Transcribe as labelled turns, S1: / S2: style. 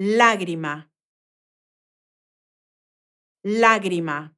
S1: lágrima, lágrima.